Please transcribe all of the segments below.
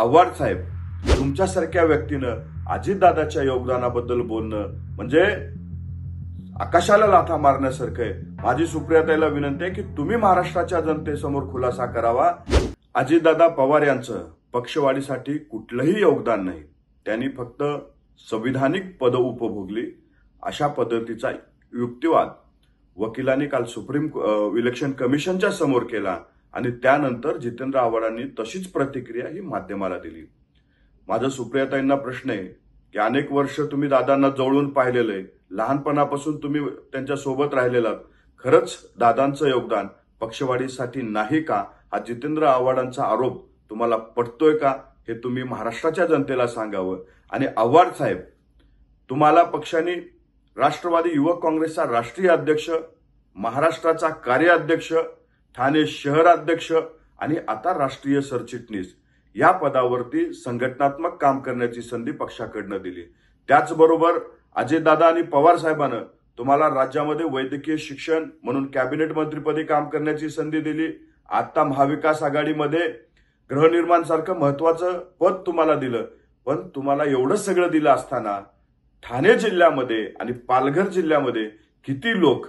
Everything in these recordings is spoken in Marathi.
आव्हाड साहेब तुमच्यासारख्या व्यक्तीनं अजितदादाच्या योगदानाबद्दल बोलणं म्हणजे आकाशाला लाथा मारण्यासारखं आहे माझी सुप्रियाताईला विनंती आहे की तुम्ही महाराष्ट्राच्या जनतेसमोर खुलासा करावा अजितदादा पवार यांचं पक्षवाढीसाठी कुठलंही योगदान नाही त्यांनी फक्त संविधानिक पद उपभोगली अशा पद्धतीचा युक्तिवाद वकिलांनी काल सुप्रीम इलेक्शन कमिशनच्या समोर केला आणि त्यानंतर जितेंद्र आव्हाडांनी तशीच प्रतिक्रिया ही माध्यमाला दिली माझा सुप्रियाताईंना प्रश्न आहे की अनेक वर्ष तुम्ही दादांना जवळून पाहिलेलं आहे लहानपणापासून तुम्ही त्यांच्या सोबत राहिलेलात खरंच दादांचं योगदान पक्षवाढीसाठी नाही का हा जितेंद्र आव्हाडांचा आरोप तुम्हाला पटतोय का हे तुम्ही महाराष्ट्राच्या जनतेला सांगावं आणि आव्हाड साहेब तुम्हाला पक्षाने राष्ट्रवादी युवक काँग्रेसचा राष्ट्रीय अध्यक्ष महाराष्ट्राचा कार्याध्यक्ष ठाणे शहराध्यक्ष आणि आता राष्ट्रीय सरचिटणीस या पदावरती संघटनात्मक काम करण्याची संधी पक्षाकडनं दिली त्याचबरोबर अजयदादा आणि पवार साहेबानं तुम्हाला राज्यामध्ये वैद्यकीय शिक्षण म्हणून कॅबिनेट मंत्रीपदी काम करण्याची संधी दिली आता महाविकास आघाडीमध्ये गृहनिर्माण सारखं महत्वाचं पद तुम्हाला दिलं पण तुम्हाला एवढं सगळं दिलं असताना ठाणे जिल्ह्यामध्ये आणि पालघर जिल्ह्यामध्ये किती लोक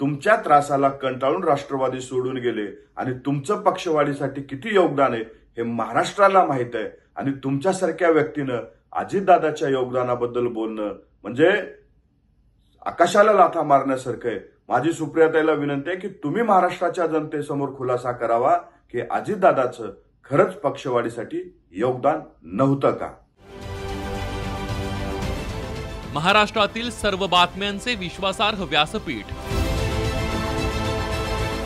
तुमच्या त्रासाला कंटाळून राष्ट्रवादी सोडून गेले आणि तुमचं पक्षवाढीसाठी किती योगदान आहे हे महाराष्ट्राला माहित आहे आणि तुमच्यासारख्या व्यक्तीनं अजितदादाच्या योगदानाबद्दल बोलणं म्हणजे आकाशाला लाथा मारण्यासारखं आहे माझी सुप्रियाताईला विनंती आहे की तुम्ही महाराष्ट्राच्या जनतेसमोर खुलासा करावा की अजितदादाचं खरंच पक्षवाढीसाठी योगदान नव्हतं का महाराष्ट्रातील सर्व बातम्यांचे विश्वासार्ह व्यासपीठ